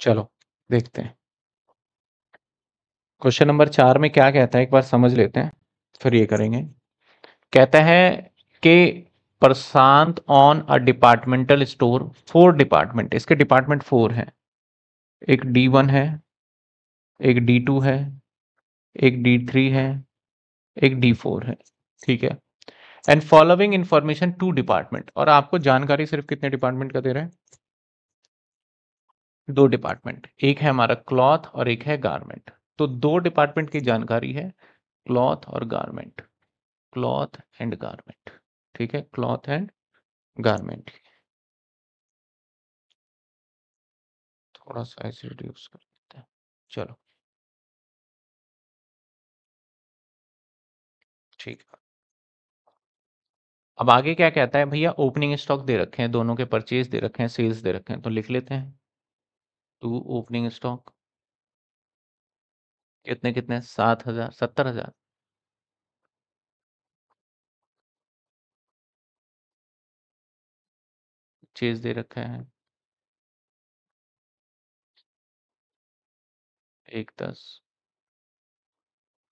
चलो देखते हैं क्वेश्चन नंबर चार में क्या कहता है एक बार समझ लेते हैं फिर ये करेंगे कहता है कि Prashant on a departmental store four department इसके डिपार्टमेंट फोर हैं एक डी वन है एक डी टू है एक डी थ्री है एक डी फोर है ठीक है and following information to department और आपको जानकारी सिर्फ कितने डिपार्टमेंट का दे रहे हैं दो डिपार्टमेंट एक है हमारा क्लॉथ और एक है गारमेंट तो दो डिपार्टमेंट की जानकारी है क्लॉथ और गारमेंट क्लॉथ एंड गारमेंट ठीक है क्लॉथ एंड गारमेंट थोड़ा सा रिड्यूस कर देते हैं चलो ठीक है अब आगे क्या कहता है भैया ओपनिंग स्टॉक दे रखे हैं दोनों के परचेज दे रखे हैं सेल्स दे रखे हैं तो लिख लेते हैं टू ओपनिंग स्टॉक कितने कितने सात हजार सत्तर हजार चेज दे रखा है एक दस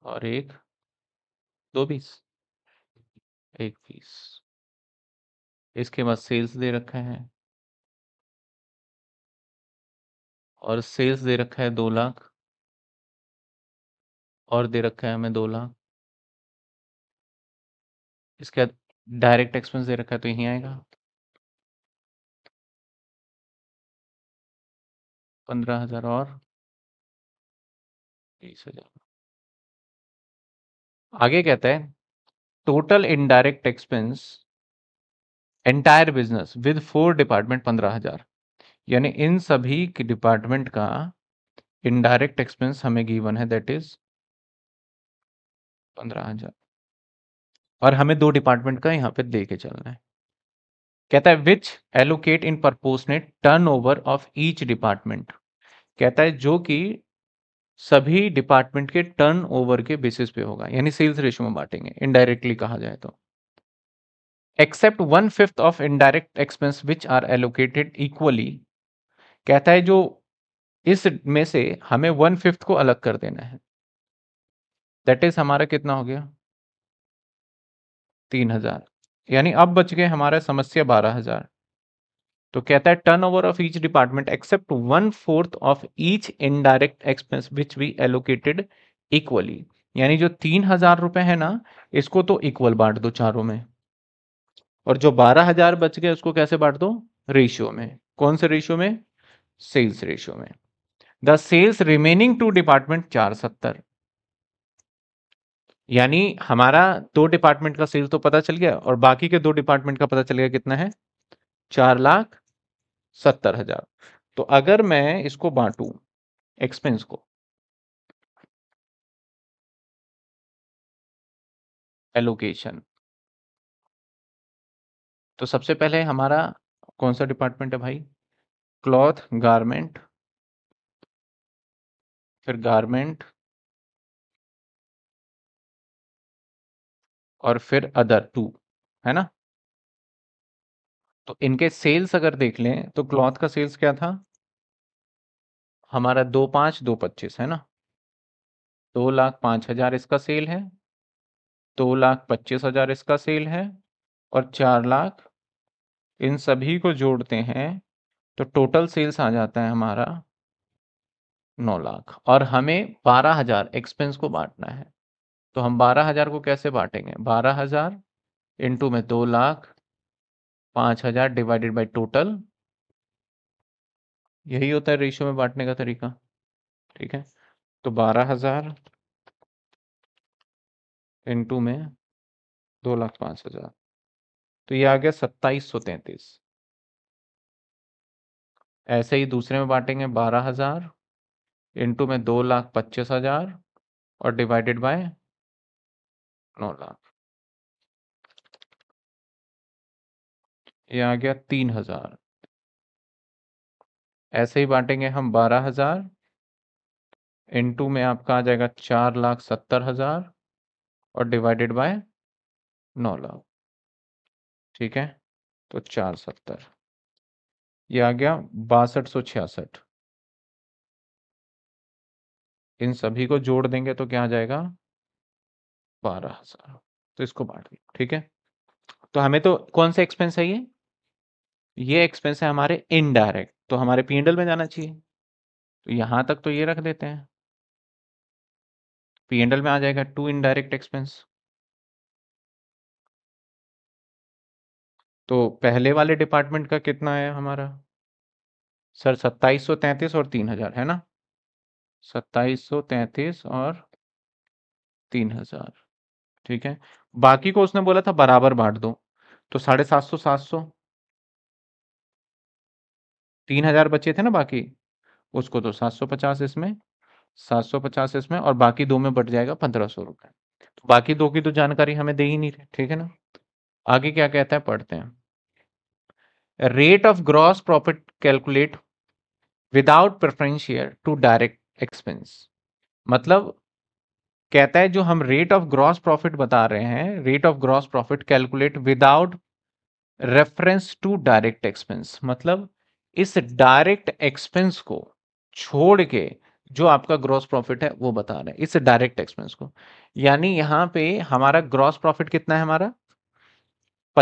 और एक दो बीस एक बीस इसके बाद सेल्स दे रखे हैं और सेल्स दे रखा है दो लाख और दे रखा है हमें दो लाख इसके बाद डायरेक्ट एक्सपेंस दे रखा है तो यहीं आएगा पंद्रह हजार और बीस हजार आगे कहता है total indirect expense entire business with four department पंद्रह हजार यानी इन सभी डिपार्टमेंट का इनडायरेक्ट एक्सपेंस हमें गिवन है दैट इज पंद्रह हजार और हमें दो डिपार्टमेंट का यहाँ पे दे के चलना है कहता है which allocate in proportionate turnover of each department कहता है जो कि सभी डिपार्टमेंट के टर्न ओवर के बेसिस पे होगा यानी सेल्स रेशो में बांटेंगे इनडायरेक्टली कहा जाए तो except one fifth of indirect expense which are allocated equally कहता है जो इस में से हमें वन फिफ्थ को अलग कर देना है दैट इज हमारा कितना हो गया तीन हजार यानी अब बच गए हमारा समस्या बारह हजार तो कहता है turnover of each department except one fourth of each indirect expense which we allocated equally यानी जो तीन हजार रुपए है ना इसको तो इक्वल बांट दो चारों में और जो बारह हजार बच गए उसको कैसे बांट दो रेशियो में कौन से रेशियो में सेल्स रेशियो में the sales remaining two department चार सत्तर यानी हमारा दो डिपार्टमेंट का सेल्स तो पता चल गया और बाकी के दो डिपार्टमेंट का पता चल गया कितना है चार लाख सत्तर हजार तो अगर मैं इसको बांटू एक्सपेंस को एलोकेशन तो सबसे पहले हमारा कौन सा डिपार्टमेंट है भाई क्लॉथ गारमेंट फिर गारमेंट और फिर अदर टू है ना तो इनके सेल्स अगर देख लें तो क्लॉथ का सेल्स क्या था हमारा दो पांच दो पच्चीस है ना दो लाख पांच हजार इसका सेल है दो लाख पच्चीस हजार इसका सेल है और चार लाख इन सभी को जोड़ते हैं तो टोटल सेल्स आ जाता है हमारा नौ लाख और हमें बारह हजार एक्सपेंस को बांटना है तो हम बारह हजार को कैसे बांटेंगे बारह हजार इंटू में दो लाख पाँच हजार डिवाइडेड बाई टोटल यही होता है रेशियो में बांटने का तरीका ठीक है तो बारह हजार इंटू में दो लाख पाँच हजार तो ये आ गया सत्ताईस सौ तैंतीस ऐसे ही दूसरे में बांटेंगे बारह हज़ार इंटू में दो लाख पच्चीस हज़ार और डिवाइडेड बाय नौ लाख ये आ गया तीन हज़ार ऐसे ही बांटेंगे हम बारह हज़ार इंटू में आपका आ जाएगा चार लाख सत्तर हज़ार और डिवाइडेड बाय नौ लाख ठीक है तो चार सत्तर ये आ गया बासठ सौ छियासठ इन सभी को जोड़ देंगे तो क्या आ जाएगा बारह हजार तो इसको बांट दिया ठीक है तो हमें तो कौन सा एक्सपेंस है ये ये एक्सपेंस है हमारे इनडायरेक्ट तो हमारे पीएनडल में जाना चाहिए तो यहां तक तो ये रख देते हैं पीएनडल में आ जाएगा टू इनडायरेक्ट एक्सपेंस तो पहले वाले डिपार्टमेंट का कितना है हमारा सर सत्ताईस सौ तैंतीस और तीन हजार है ना सत्ताईस सौ तैंतीस और तीन हजार ठीक है बाकी को उसने बोला था बराबर बांट दो तो साढ़े सात सौ सात सौ तीन हजार बचे थे ना बाकी उसको तो सात सौ पचास इसमें सात सौ पचास इसमें और बाकी दो में बट जाएगा पंद्रह सौ रुपये तो बाकी दो की तो जानकारी हमें दे ही नहीं रहे ठीक है ना आगे क्या कहता है पढ़ते हैं rate of gross profit calculate without preference to direct expense मतलब कहता है जो हम रेट ऑफ ग्रॉस प्रॉफिट बता रहे हैं rate of gross profit calculate without reference to direct expense मतलब इस डायरेक्ट एक्सपेंस को छोड़ के जो आपका ग्रॉस प्रॉफिट है वो बता रहे हैं इस डायरेक्ट एक्सपेंस को यानी यहाँ पे हमारा ग्रॉस प्रॉफिट कितना है हमारा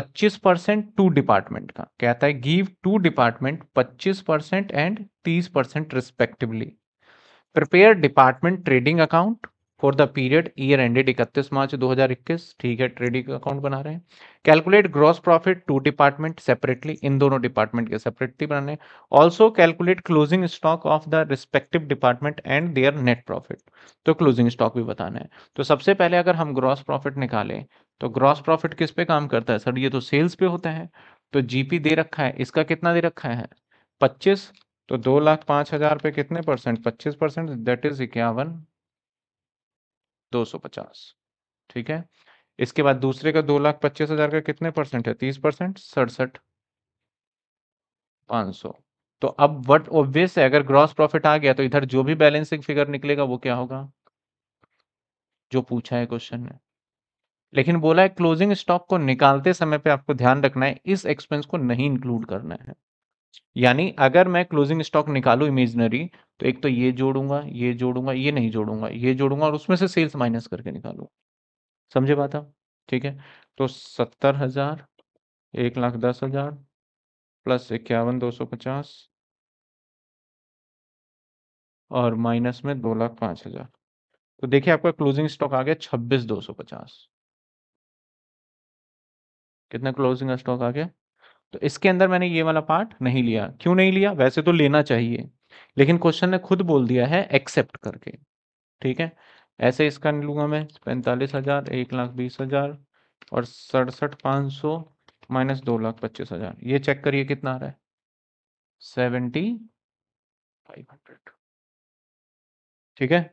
25 परसेंट टू डिपार्टमेंट का कहता है give two department 25 percent and 30 percent respectively prepare department trading account for the period year ended इकतीस मार्च 2021 ठीक है ट्रेडिंग अकाउंट बना रहे हैं calculate gross profit two department separately इन दोनों डिपार्टमेंट के सेपरेटली बनाने also calculate closing stock of the respective department and their net profit तो क्लोजिंग स्टॉक भी बताना है तो सबसे पहले अगर हम ग्रॉस प्रॉफिट निकालें तो ग्रॉस प्रॉफिट किस पे काम करता है सर ये तो सेल्स पे होता है तो जीपी दे रखा है इसका कितना दे रखा है पच्चीस तो दो लाख पांच हजार पे कितने परसेंट पच्चीस परसेंट दैट इज इक्यावन दो सौ पचास ठीक है इसके बाद दूसरे का दो लाख पच्चीस हजार का कितने परसेंट है तीस परसेंट सड़सठ पांच सौ तो अब वट ऑब्वियस है अगर ग्रॉस प्रॉफिट आ गया तो इधर जो भी बैलेंसिंग फिगर निकलेगा वो क्या होगा जो पूछा है क्वेश्चन में लेकिन बोला है क्लोजिंग स्टॉक को निकालते समय पे आपको ध्यान रखना है इस एक्सपेंस को नहीं इंक्लूड करना है यानी अगर मैं क्लोजिंग स्टॉक निकालू इमेजनरी तो एक तो ये जोड़ूंगा ये जोड़ूंगा ये नहीं जोड़ूंगा ये जोड़ूंगा और उसमें से सेल्स माइनस करके निकालू समझे बात आप ठीक है तो सत्तर हजार एक लाख दस हजार प्लस इक्यावन दो सौ पचास और माइनस में दो लाख पांच हजार तो देखिए आपका क्लोजिंग स्टॉक आ गया छब्बीस दो सौ पचास कितना क्लोजिंग स्टॉक आ गया तो इसके अंदर मैंने ये वाला पार्ट नहीं लिया क्यों नहीं लिया वैसे तो लेना चाहिए लेकिन क्वेश्चन ने खुद बोल दिया है एक्सेप्ट करके ठीक है ऐसे इसका नहीं लूंगा मैं पैंतालीस हजार एक लाख बीस हजार और सड़सठ पाँच सौ माइनस दो लाख पच्चीस हजार ये चेक करिए कितना आ रहा है सेवेंटी फाइव हंड्रेड ठीक है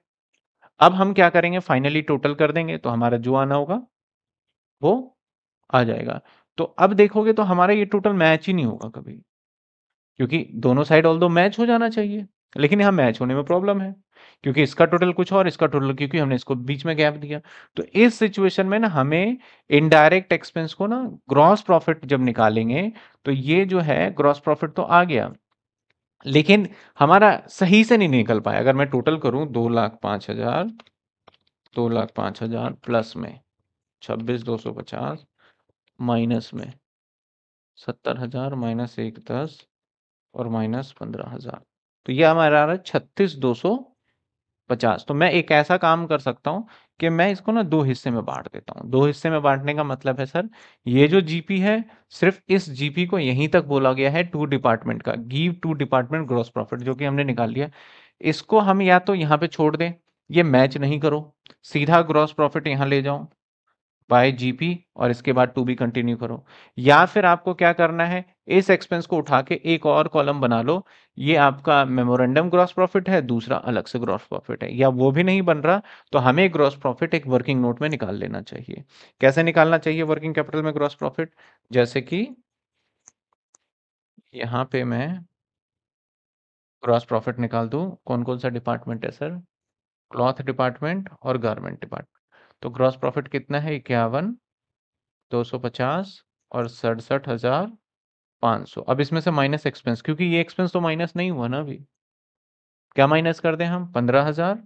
अब हम क्या करेंगे फाइनली टोटल कर देंगे तो हमारा जो आना होगा वो आ जाएगा तो अब देखोगे तो हमारा ये टोटल मैच ही नहीं होगा कभी क्योंकि दोनों साइड ऑल दो मैच हो जाना चाहिए लेकिन यहाँ मैच होने में प्रॉब्लम है क्योंकि इसका टोटल कुछ और इसका टोटल क्योंकि हमने इसको बीच में गैप दिया तो इस सिचुएशन में ना हमें इनडायरेक्ट एक्सपेंस को ना ग्रॉस प्रॉफिट जब निकालेंगे तो ये जो है ग्रॉस प्रॉफिट तो आ गया लेकिन हमारा सही से नहीं निकल पाया अगर मैं टोटल करूं दो लाख पांच हजार दो लाख पांच हजार प्लस में छब्बीस दो सौ पचास माइनस में सत्तर हजार माइनस एक दस और माइनस पंद्रह हजार तो ये हमारा आ रहा है छत्तीस दो सौ पचास तो मैं एक ऐसा काम कर सकता हूँ कि मैं इसको ना दो हिस्से में बांट देता हूँ दो हिस्से में बांटने का मतलब है सर ये जो जीपी है सिर्फ इस जीपी को यहीं तक बोला गया है टू डिपार्टमेंट का give two department gross profit जो कि हमने निकाल लिया इसको हम या तो यहाँ पे छोड़ दें ये मैच नहीं करो सीधा ग्रॉस प्रॉफिट यहाँ ले जाओ बाय जीपी और इसके बाद टू बी कंटिन्यू करो या फिर आपको क्या करना है इस एक्सपेंस को उठा के एक और कॉलम बना लो ये आपका मेमोरेंडम ग्रॉस प्रॉफिट है दूसरा अलग से ग्रॉस प्रॉफिट है या वो भी नहीं बन रहा तो हमें ग्रॉस प्रॉफिट एक वर्किंग नोट में निकाल लेना चाहिए कैसे निकालना चाहिए वर्किंग कैपिटल में ग्रॉस प्रॉफिट जैसे कि यहाँ पे मैं ग्रॉस प्रॉफिट निकाल दू कौन कौन सा डिपार्टमेंट है सर क्लॉथ डिपार्टमेंट और गारमेंट डिपार्टमेंट तो ग्रॉस प्रॉफिट कितना है इक्यावन दो सौ पचास और सड़सठ हजार पाँच सौ अब इसमें से माइनस एक्सपेंस क्योंकि ये एक्सपेंस तो माइनस नहीं हुआ ना अभी क्या माइनस कर दें हम पंद्रह हजार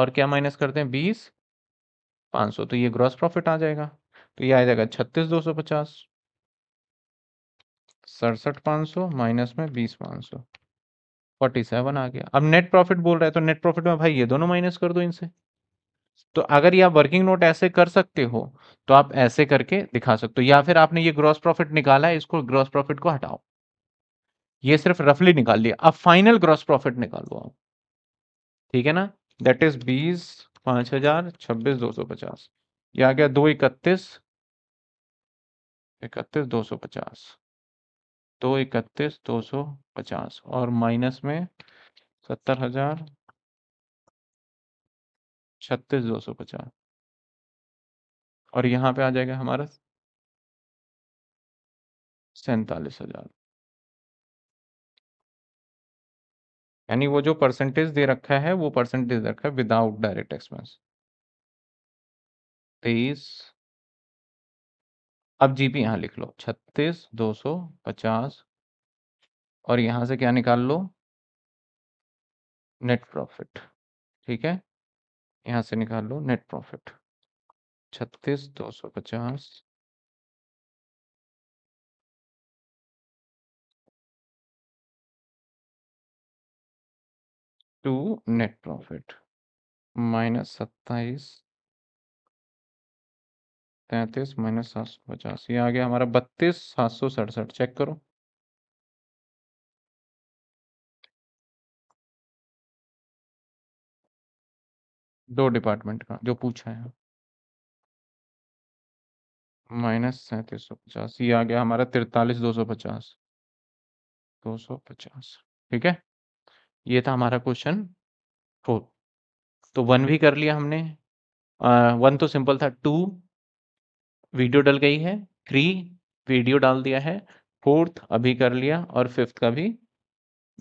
और क्या माइनस करते हैं बीस पाँच सौ तो ये ग्रॉस प्रॉफिट आ जाएगा तो ये आ जाएगा छत्तीस दो सौ पचास सड़सठ पाँच सौ माइनस में बीस पाँच सौ फोर्टी सेवन आ गया अब नेट प्रॉफिट बोल रहा है तो नेट प्रॉफिट में भाई ये दोनों माइनस कर दो इनसे तो अगर ये आप वर्किंग नोट ऐसे कर सकते हो तो आप ऐसे करके दिखा सकते हो या फिर आपने ये ग्रॉस प्रॉफिट निकाला है इसको ग्रॉस प्रॉफिट को हटाओ ये सिर्फ रफली निकाल लिया अब फाइनल ग्रॉस प्रॉफिट निकाल लो आप ठीक है ना दैट इज बीस पांच हजार छब्बीस दो सौ पचास ये आ गया दो इकतीस इकतीस दो सौ पचास दो इकतीस दो सौ पचास और माइनस में सत्तर हजार छत्तीस दो सौ पचास और यहाँ पे आ जाएगा हमारा सैतालीस हजार यानी वो जो परसेंटेज दे रखा है वो परसेंटेज दे रखा है विदाउट डायरेक्ट एक्सपेंस तेईस अब जीपी यहाँ लिख लो छत्तीस दो सौ पचास और यहाँ से क्या निकाल लो नेट प्रॉफिट ठीक है यहाँ से निकाल लो नेट प्रॉफिट छत्तीस दो सौ पचास टू नेट प्रॉफिट माइनस सत्ताईस तैतीस माइनस सात सौ पचास ये आ गया हमारा बत्तीस सात सौ सड़सठ चेक करो दो डिपार्टमेंट का जो पूछा है माइनस सैंतीस सौ पचास ये आ गया हमारा तिरतालीस दो सौ पचास दो सौ पचास ठीक है ये था हमारा क्वेश्चन फोर तो वन भी कर लिया हमने आ, वन तो सिंपल था टू वीडियो डल गई है थ्री वीडियो डाल दिया है फोर्थ अभी कर लिया और फिफ्थ का भी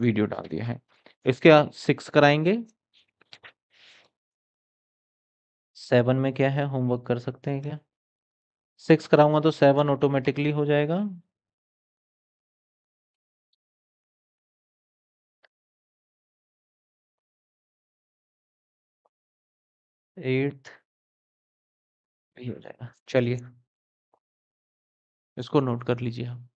वीडियो डाल दिया है इसके सिक्स कराएंगे सेवन में क्या है होमवर्क कर सकते हैं क्या सिक्स कराऊंगा तो सेवन ऑटोमेटिकली हो जाएगा एट्थ हो जाएगा चलिए इसको नोट कर लीजिए आप